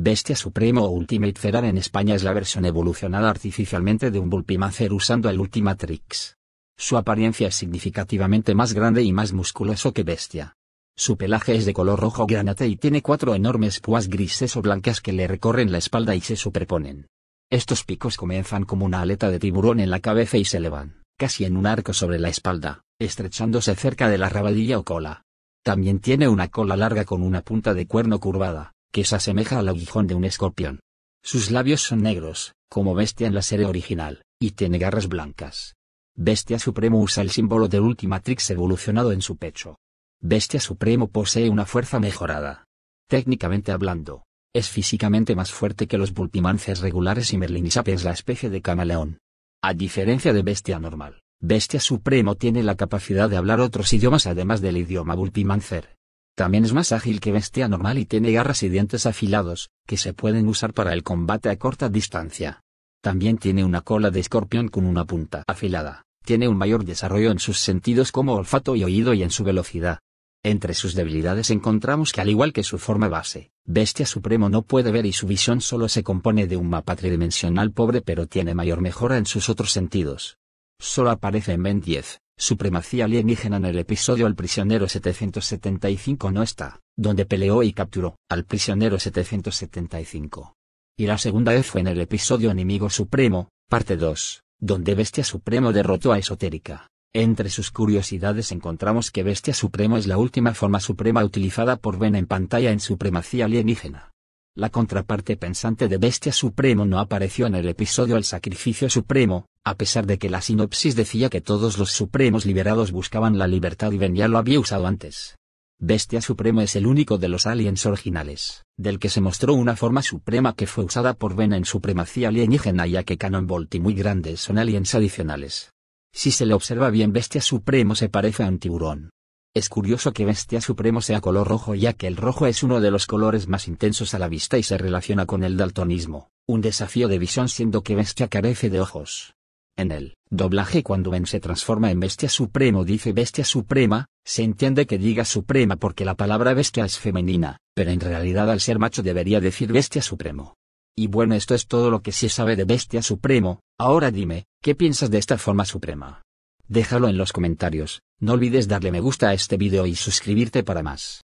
Bestia Supremo o Ultimate Feral en España es la versión evolucionada artificialmente de un Bulpimacer usando el Ultimatrix. Su apariencia es significativamente más grande y más musculoso que Bestia. Su pelaje es de color rojo granate y tiene cuatro enormes púas grises o blancas que le recorren la espalda y se superponen. Estos picos comienzan como una aleta de tiburón en la cabeza y se elevan, casi en un arco sobre la espalda, estrechándose cerca de la rabadilla o cola. También tiene una cola larga con una punta de cuerno curvada, que se asemeja al aguijón de un escorpión. Sus labios son negros, como bestia en la serie original, y tiene garras blancas. Bestia Supremo usa el símbolo del Ultimatrix evolucionado en su pecho. Bestia Supremo posee una fuerza mejorada. Técnicamente hablando, es físicamente más fuerte que los Vulpimancers regulares y Merlin la especie de camaleón. A diferencia de Bestia normal, Bestia Supremo tiene la capacidad de hablar otros idiomas además del idioma Bulpimancer. También es más ágil que bestia normal y tiene garras y dientes afilados, que se pueden usar para el combate a corta distancia. También tiene una cola de escorpión con una punta afilada, tiene un mayor desarrollo en sus sentidos como olfato y oído y en su velocidad. Entre sus debilidades encontramos que al igual que su forma base, Bestia Supremo no puede ver y su visión solo se compone de un mapa tridimensional pobre pero tiene mayor mejora en sus otros sentidos. Solo aparece en Ben 10, Supremacía alienígena en el episodio El prisionero 775 no está, donde peleó y capturó al prisionero 775. Y la segunda vez fue en el episodio Enemigo Supremo, parte 2, donde Bestia Supremo derrotó a Esotérica. Entre sus curiosidades encontramos que Bestia Supremo es la última forma suprema utilizada por Ben en pantalla en Supremacía Alienígena. La contraparte pensante de Bestia Supremo no apareció en el episodio El Sacrificio Supremo, a pesar de que la sinopsis decía que todos los supremos liberados buscaban la libertad y Ben ya lo había usado antes. Bestia supremo es el único de los aliens originales, del que se mostró una forma suprema que fue usada por Ben en Supremacía Alienígena ya que Cannonbolt y muy grandes son aliens adicionales. Si se le observa bien Bestia Supremo se parece a un tiburón. Es curioso que Bestia Supremo sea color rojo ya que el rojo es uno de los colores más intensos a la vista y se relaciona con el daltonismo, un desafío de visión siendo que Bestia carece de ojos. En el doblaje cuando Ben se transforma en bestia supremo dice bestia suprema, se entiende que diga suprema porque la palabra bestia es femenina, pero en realidad al ser macho debería decir bestia supremo. Y bueno, esto es todo lo que se sabe de Bestia Supremo, ahora dime, ¿qué piensas de esta forma suprema? Déjalo en los comentarios, no olvides darle me gusta a este video y suscribirte para más.